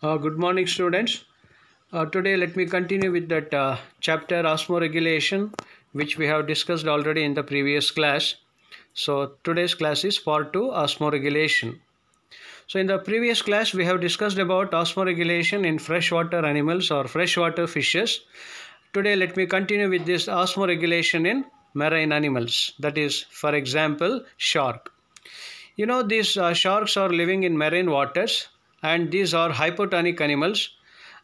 Uh, good morning students. Uh, today let me continue with that uh, chapter osmoregulation which we have discussed already in the previous class. So today's class is part 2 osmoregulation. So in the previous class we have discussed about osmoregulation in freshwater animals or freshwater fishes. Today let me continue with this osmoregulation in marine animals that is for example shark. You know these uh, sharks are living in marine waters and these are hypotonic animals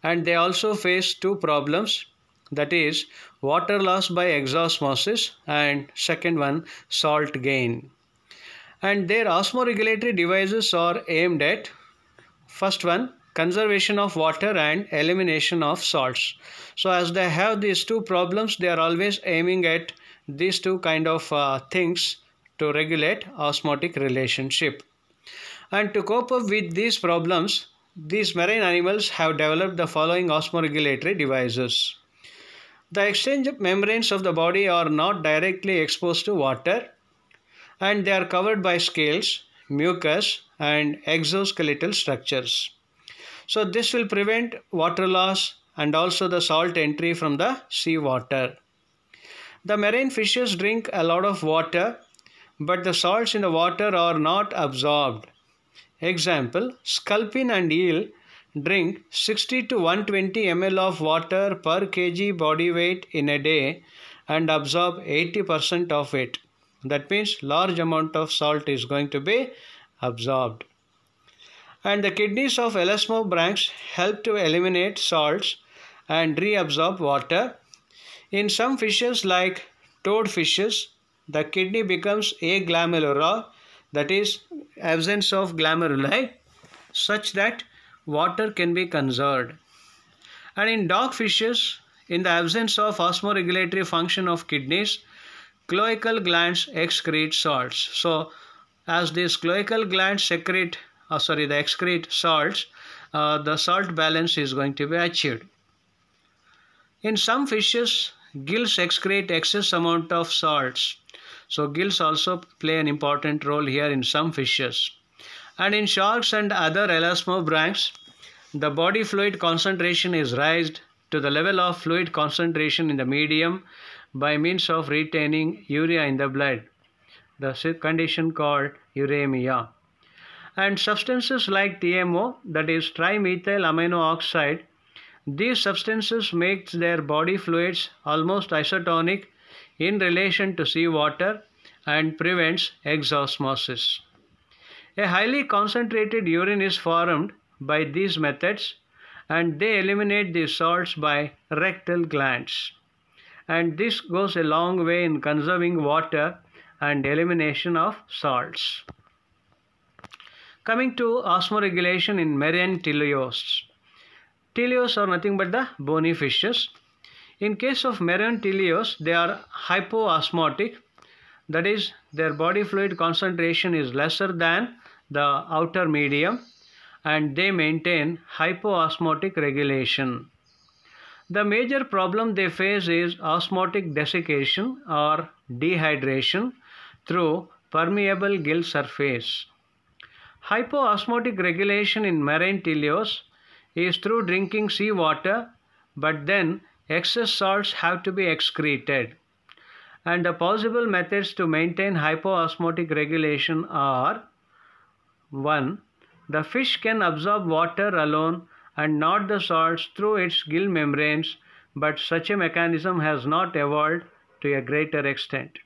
and they also face two problems that is water loss by exosmosis and second one salt gain and their osmoregulatory devices are aimed at first one conservation of water and elimination of salts so as they have these two problems they are always aiming at these two kind of uh, things to regulate osmotic relationship and to cope up with these problems, these marine animals have developed the following osmoregulatory devices. The exchange membranes of the body are not directly exposed to water and they are covered by scales, mucus and exoskeletal structures. So this will prevent water loss and also the salt entry from the seawater. The marine fishes drink a lot of water but the salts in the water are not absorbed Example, sculpin and eel drink 60 to 120 ml of water per kg body weight in a day and absorb 80% of it. That means large amount of salt is going to be absorbed. And the kidneys of elasmobranchs help to eliminate salts and reabsorb water. In some fishes like toad fishes, the kidney becomes glomerular that is absence of glomeruli such that water can be conserved. And in dog fishes, in the absence of osmoregulatory function of kidneys, cloacal glands excrete salts. So, as these cloacal glands secrete, uh, sorry, the excrete salts, uh, the salt balance is going to be achieved. In some fishes, gills excrete excess amount of salts so gills also play an important role here in some fishes. And in sharks and other elasmobranchs, the body fluid concentration is raised to the level of fluid concentration in the medium by means of retaining urea in the blood, the condition called uremia. And substances like TMO, that is trimethyl amino oxide, these substances make their body fluids almost isotonic in relation to seawater and prevents exosmosis. A highly concentrated urine is formed by these methods and they eliminate the salts by rectal glands. And this goes a long way in conserving water and elimination of salts. Coming to osmoregulation in marine teleosts. Teleosts are nothing but the bony fishes in case of meranterios, they are hypoosmotic, that is, their body fluid concentration is lesser than the outer medium and they maintain hypoosmotic regulation. The major problem they face is osmotic desiccation or dehydration through permeable gill surface. Hypoosmotic regulation in marine teleos is through drinking seawater but then Excess salts have to be excreted. And the possible methods to maintain hypoosmotic regulation are 1. The fish can absorb water alone and not the salts through its gill membranes, but such a mechanism has not evolved to a greater extent.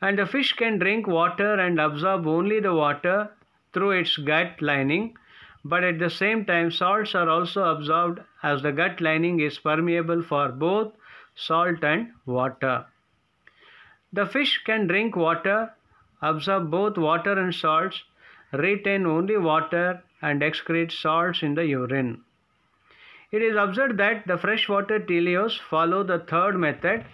And the fish can drink water and absorb only the water through its gut lining but at the same time salts are also absorbed as the gut lining is permeable for both salt and water. The fish can drink water, absorb both water and salts, retain only water and excrete salts in the urine. It is observed that the freshwater teleos follow the third method.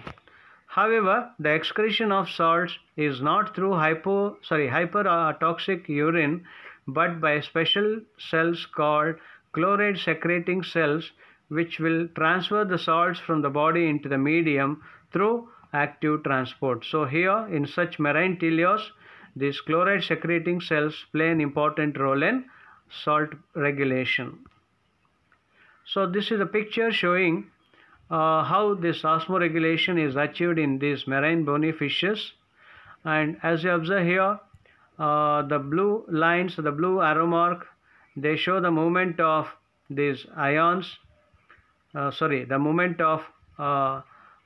However, the excretion of salts is not through hypo, sorry, hypertoxic uh, urine but by special cells called chloride secreting cells which will transfer the salts from the body into the medium through active transport. So here in such marine teleos, these chloride secreting cells play an important role in salt regulation. So this is a picture showing uh, how this osmoregulation is achieved in these marine bony fishes and as you observe here uh, the blue lines, the blue arrow mark, they show the movement of these ions, uh, sorry, the movement of uh,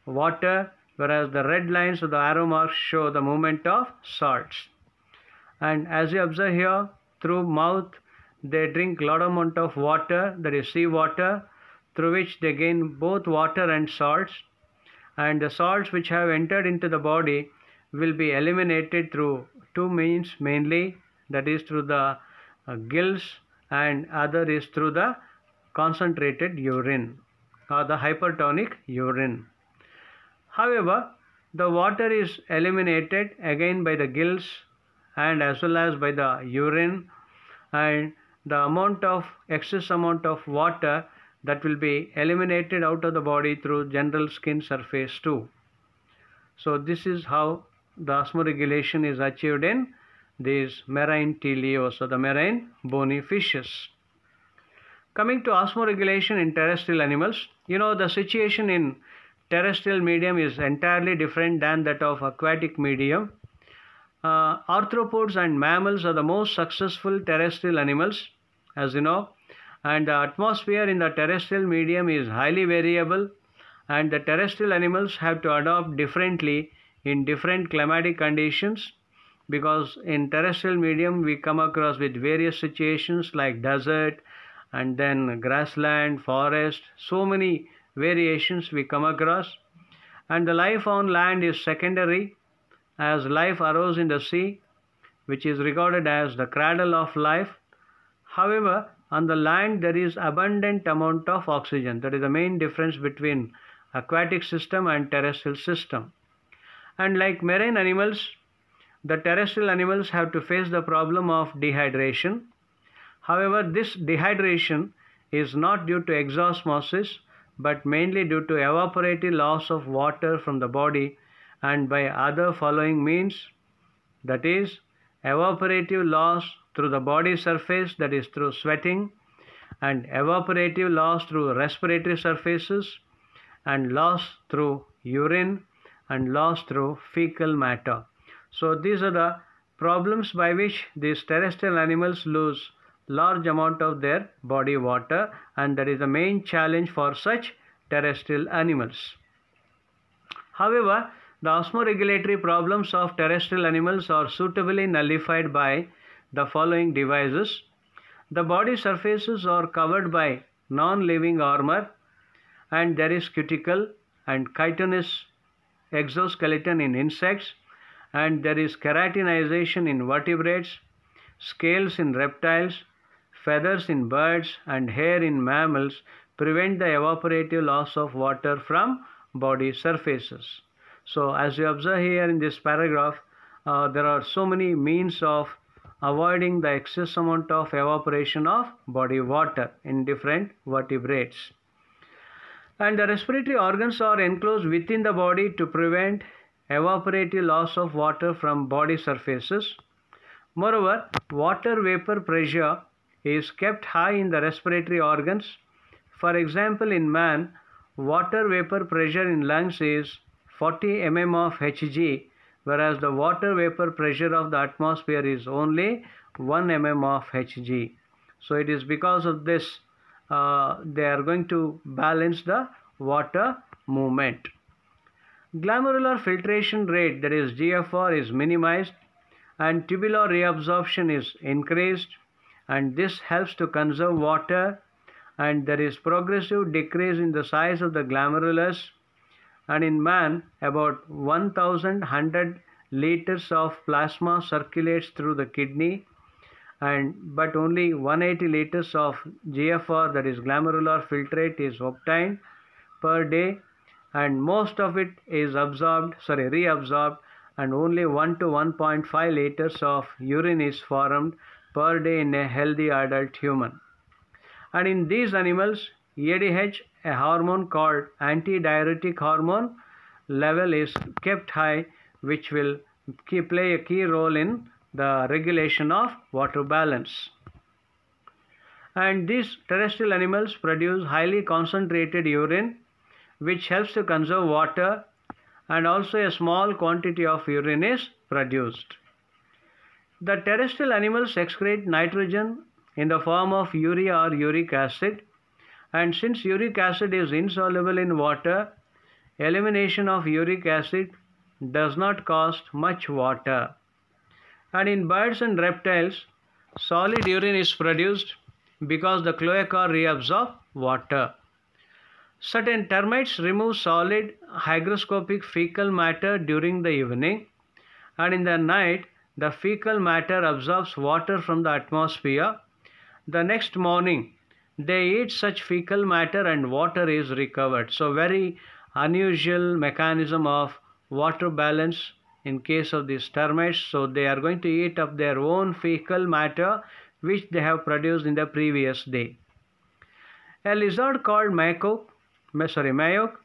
water, whereas the red lines of the arrow marks show the movement of salts. And as you observe here, through mouth, they drink lot amount of water, that is sea water, through which they gain both water and salts. And the salts which have entered into the body will be eliminated through two means mainly that is through the uh, gills and other is through the concentrated urine or the hypertonic urine. However, the water is eliminated again by the gills and as well as by the urine and the amount of excess amount of water that will be eliminated out of the body through general skin surface too. So this is how the osmoregulation is achieved in these marine teleos or the marine bony fishes. Coming to osmoregulation in terrestrial animals, you know the situation in terrestrial medium is entirely different than that of aquatic medium. Uh, arthropods and mammals are the most successful terrestrial animals as you know and the atmosphere in the terrestrial medium is highly variable and the terrestrial animals have to adapt differently in different climatic conditions because in terrestrial medium we come across with various situations like desert and then grassland forest so many variations we come across and the life on land is secondary as life arose in the sea which is regarded as the cradle of life however on the land there is abundant amount of oxygen that is the main difference between aquatic system and terrestrial system and like marine animals the terrestrial animals have to face the problem of dehydration however this dehydration is not due to exosmosis but mainly due to evaporative loss of water from the body and by other following means that is evaporative loss through the body surface that is through sweating and evaporative loss through respiratory surfaces and loss through urine and lost through fecal matter. So these are the problems by which these terrestrial animals lose large amount of their body water and that is the main challenge for such terrestrial animals. However, the osmoregulatory problems of terrestrial animals are suitably nullified by the following devices. The body surfaces are covered by non-living armor and there is cuticle and chitinous exoskeleton in insects and there is keratinization in vertebrates, scales in reptiles, feathers in birds and hair in mammals prevent the evaporative loss of water from body surfaces. So as you observe here in this paragraph, uh, there are so many means of avoiding the excess amount of evaporation of body water in different vertebrates and the respiratory organs are enclosed within the body to prevent evaporative loss of water from body surfaces. Moreover, water vapor pressure is kept high in the respiratory organs. For example, in man, water vapor pressure in lungs is 40 mm of Hg, whereas the water vapor pressure of the atmosphere is only 1 mm of Hg. So it is because of this uh, they are going to balance the water movement. Glomerular filtration rate that is GFR is minimized and tubular reabsorption is increased and this helps to conserve water and there is progressive decrease in the size of the glomerulus and in man about 1100 liters of plasma circulates through the kidney and but only 180 liters of GFR that is glomerular filtrate is obtained per day and most of it is absorbed sorry reabsorbed and only 1 to 1.5 liters of urine is formed per day in a healthy adult human and in these animals EDH a hormone called antidiuretic hormone level is kept high which will play a key role in the regulation of water balance. And these terrestrial animals produce highly concentrated urine which helps to conserve water and also a small quantity of urine is produced. The terrestrial animals excrete nitrogen in the form of urea or uric acid and since uric acid is insoluble in water, elimination of uric acid does not cost much water. And in birds and reptiles, solid urine is produced because the cloaca reabsorbs water. Certain termites remove solid hygroscopic fecal matter during the evening and in the night the fecal matter absorbs water from the atmosphere. The next morning they eat such fecal matter and water is recovered. So very unusual mechanism of water balance in case of these termites so they are going to eat up their own fecal matter which they have produced in the previous day a lizard called mayok sorry mayok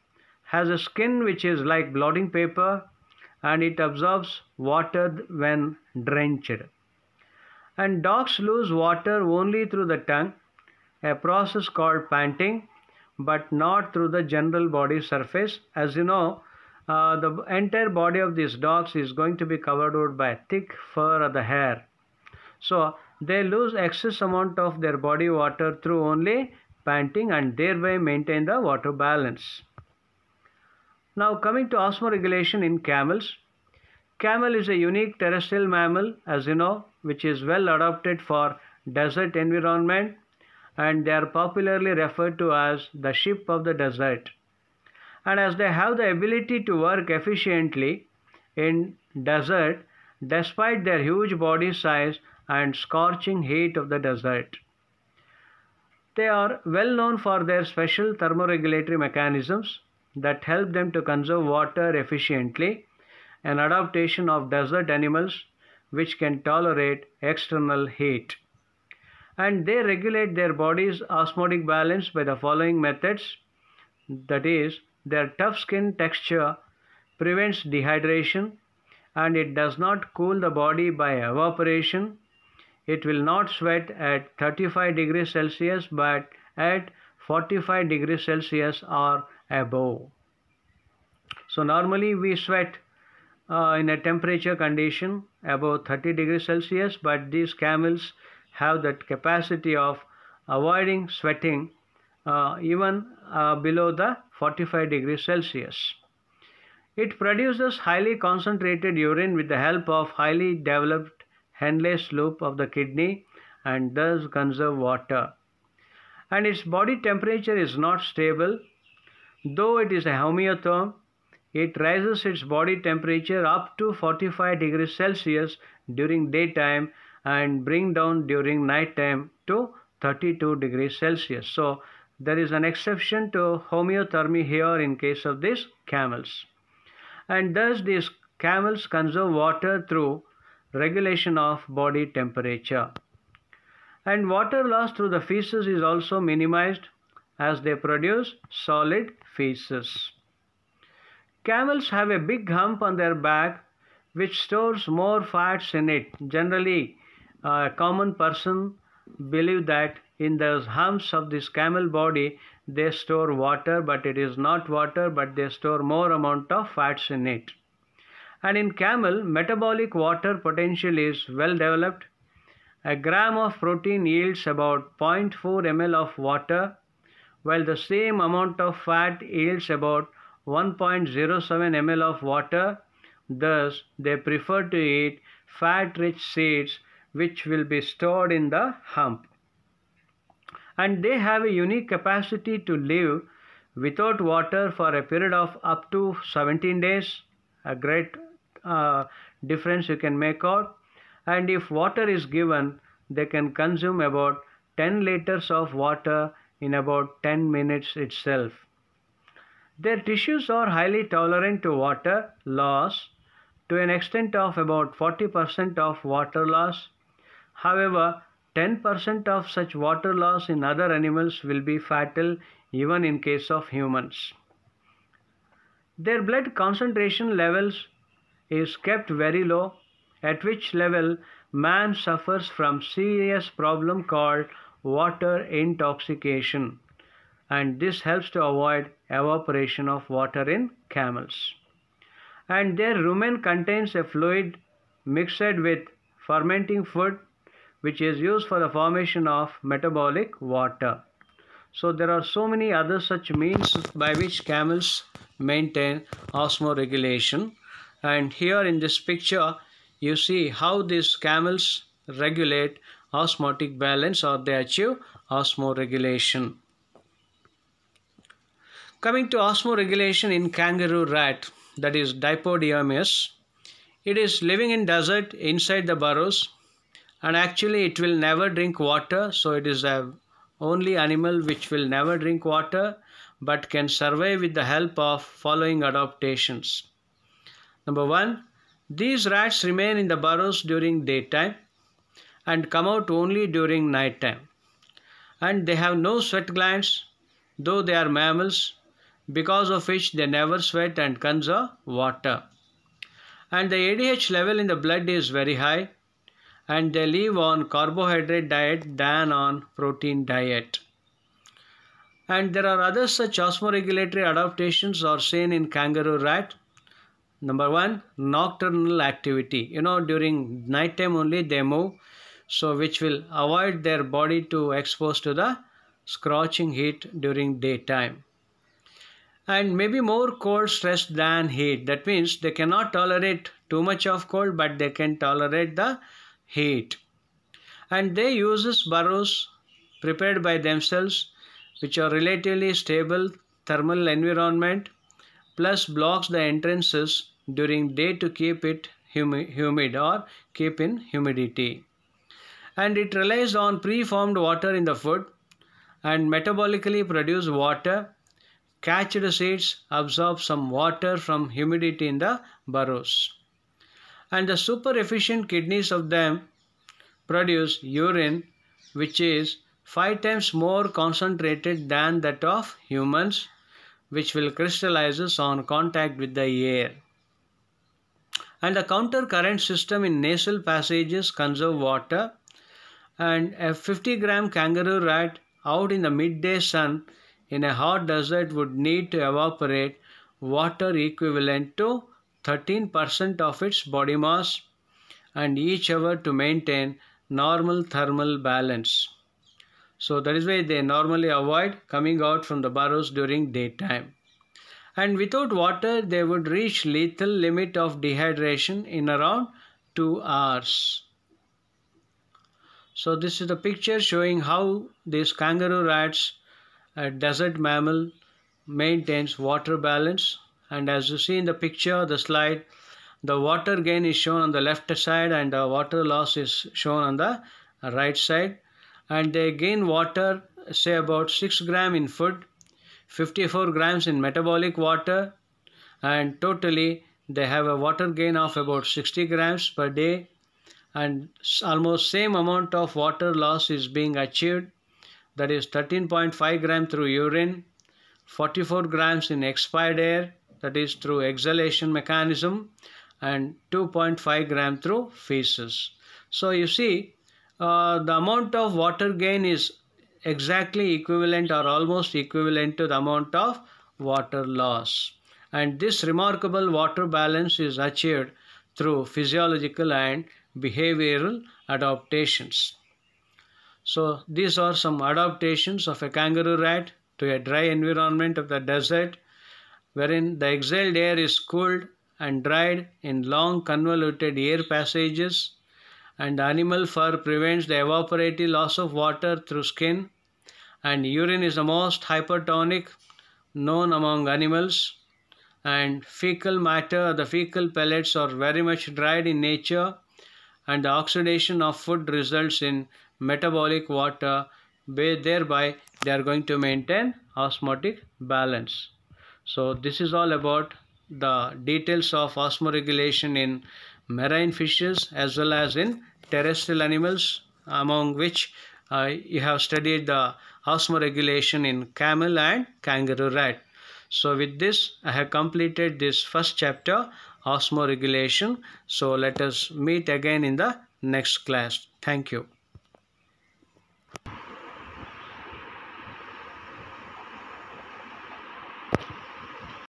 has a skin which is like blotting paper and it absorbs water when drenched and dogs lose water only through the tongue a process called panting but not through the general body surface as you know uh, the entire body of these dogs is going to be covered by thick fur or the hair. So they lose excess amount of their body water through only panting and thereby maintain the water balance. Now coming to osmoregulation in camels. Camel is a unique terrestrial mammal as you know which is well adapted for desert environment and they are popularly referred to as the sheep of the desert and as they have the ability to work efficiently in desert despite their huge body size and scorching heat of the desert. They are well known for their special thermoregulatory mechanisms that help them to conserve water efficiently, an adaptation of desert animals which can tolerate external heat. And they regulate their body's osmotic balance by the following methods that is, their tough skin texture prevents dehydration and it does not cool the body by evaporation. It will not sweat at 35 degrees Celsius but at 45 degrees Celsius or above. So normally we sweat uh, in a temperature condition above 30 degrees Celsius but these camels have that capacity of avoiding sweating uh, even uh, below the 45 degrees Celsius. It produces highly concentrated urine with the help of highly developed Henle's loop of the kidney and thus conserve water. And its body temperature is not stable. Though it is a homeotherm, it raises its body temperature up to 45 degrees Celsius during daytime and bring down during nighttime to 32 degrees Celsius. So there is an exception to homeothermy here in case of these camels. And thus these camels conserve water through regulation of body temperature. And water loss through the feces is also minimized as they produce solid feces. Camels have a big hump on their back which stores more fats in it. Generally, a common person believe that in the humps of this camel body, they store water, but it is not water, but they store more amount of fats in it. And in camel, metabolic water potential is well developed. A gram of protein yields about 0.4 ml of water, while the same amount of fat yields about 1.07 ml of water. Thus, they prefer to eat fat rich seeds which will be stored in the hump and they have a unique capacity to live without water for a period of up to 17 days a great uh, difference you can make out and if water is given they can consume about 10 liters of water in about 10 minutes itself their tissues are highly tolerant to water loss to an extent of about 40% of water loss however 10% of such water loss in other animals will be fatal even in case of humans. Their blood concentration levels is kept very low at which level man suffers from serious problem called water intoxication and this helps to avoid evaporation of water in camels. And their rumen contains a fluid mixed with fermenting food which is used for the formation of metabolic water. So there are so many other such means by which camels maintain osmoregulation and here in this picture you see how these camels regulate osmotic balance or they achieve osmoregulation. Coming to osmoregulation in kangaroo rat that is Dipodiomus. It is living in desert inside the burrows and actually it will never drink water so it is the only animal which will never drink water but can survive with the help of following adaptations. Number one, these rats remain in the burrows during daytime and come out only during nighttime. And they have no sweat glands, though they are mammals, because of which they never sweat and conserve water. And the ADH level in the blood is very high, and they live on carbohydrate diet than on protein diet. And there are other such osmoregulatory adaptations are seen in kangaroo rat. Number one, nocturnal activity. You know, during nighttime only they move, so which will avoid their body to expose to the scorching heat during daytime and maybe more cold stress than heat. That means they cannot tolerate too much of cold, but they can tolerate the heat. And they uses burrows prepared by themselves which are relatively stable thermal environment plus blocks the entrances during day to keep it humid or keep in humidity. And it relies on preformed water in the food and metabolically produce water. Catched seeds absorb some water from humidity in the burrows and the super efficient kidneys of them produce urine which is 5 times more concentrated than that of humans which will crystallizes on contact with the air and the counter current system in nasal passages conserve water and a 50 gram kangaroo rat out in the midday sun in a hot desert would need to evaporate water equivalent to 13% of its body mass and each hour to maintain normal thermal balance. So that is why they normally avoid coming out from the burrows during daytime. And without water, they would reach lethal limit of dehydration in around 2 hours. So this is the picture showing how these kangaroo rats, a desert mammal, maintains water balance and as you see in the picture the slide the water gain is shown on the left side and the water loss is shown on the right side and they gain water say about 6 gram in food 54 grams in metabolic water and totally they have a water gain of about 60 grams per day and almost same amount of water loss is being achieved that is 13.5 gram through urine 44 grams in expired air that is through exhalation mechanism and 2.5 gram through feces. So you see uh, the amount of water gain is exactly equivalent or almost equivalent to the amount of water loss. And this remarkable water balance is achieved through physiological and behavioral adaptations. So these are some adaptations of a kangaroo rat to a dry environment of the desert wherein the exhaled air is cooled and dried in long convoluted air passages and the animal fur prevents the evaporative loss of water through skin and urine is the most hypertonic known among animals and fecal matter the fecal pellets are very much dried in nature and the oxidation of food results in metabolic water thereby they are going to maintain osmotic balance so this is all about the details of osmoregulation in marine fishes as well as in terrestrial animals among which uh, you have studied the osmoregulation in camel and kangaroo rat. So with this I have completed this first chapter osmoregulation. So let us meet again in the next class. Thank you.